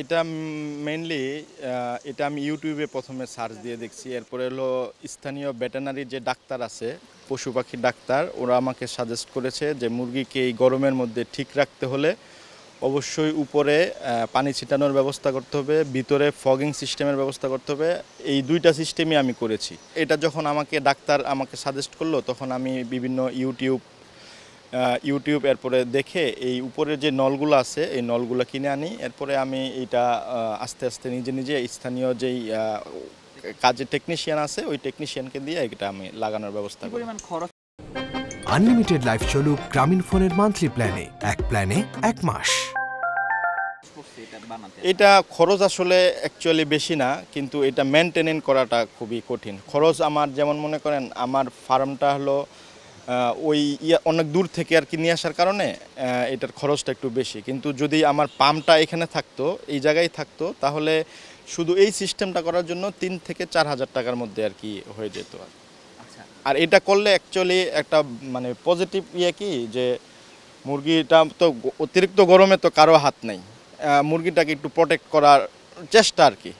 এটা মেনলি এটা আমি ইউটিউবে প্রথমে সার্চ দিয়ে দেখছি এরপরে হলো স্থানীয় ভেটেনারি যে ডাক্তার আছে পশু পাখির ডাক্তার ওরা আমাকে সাজেস্ট করেছে যে মুরগিকে এই গরমের মধ্যে ঠিক রাখতে হলে অবশ্যই উপরে পানি ছিটানোর ব্যবস্থা করতে হবে ভিতরে ফগিং সিস্টেমের ব্যবস্থা করতে হবে এই দুইটা সিস্টেমই আমি করেছি এটা যখন আমাকে ডাক্তার আমাকে সাজেস্ট করলো তখন আমি বিভিন্ন ইউটিউব ইউটিউব এরপরে দেখে এই উপরের যে নলগুলো আছে এই নলগুলো কিনে আনি এরপরে আমি এটা আস্তে আস্তে নিজে নিজে স্থানীয় যেই কাজে টেকনিশিয়ান আছে ওই টেকনিশিয়ানকে দিয়ে এটা আমি লাগানোর ব্যবস্থা করি আনলিমিটেড লাইফ চলুক গ্রামীণ ফোনের মান্থলি প্ল্যানে এক প্ল্যানে এক মাস এটা খরচ আসলে অ্যাকচুয়ালি বেশি না কিন্তু এটা মেনটেনেন করাটা খুবই কঠিন খরচ আমার যেমন মনে করেন আমার ফার্মটা হলো ওই অনেক দূর থেকে আর কি নিয়ে আসার কারণে এটার খরচটা একটু বেশি কিন্তু যদি আমার পাম্পটা এখানে থাকতো এই জায়গায় থাকতো তাহলে শুধু এই সিস্টেমটা করার জন্য তিন থেকে চার হাজার টাকার মধ্যে আর কি হয়ে যেত আর আচ্ছা। আর এটা করলে অ্যাকচুয়ালি একটা মানে পজিটিভ ইয়ে কি যে মুরগিটা তো অতিরিক্ত গরমে তো কারো হাত নেই মুরগিটাকে একটু প্রোটেক্ট করার চেষ্টা আর কি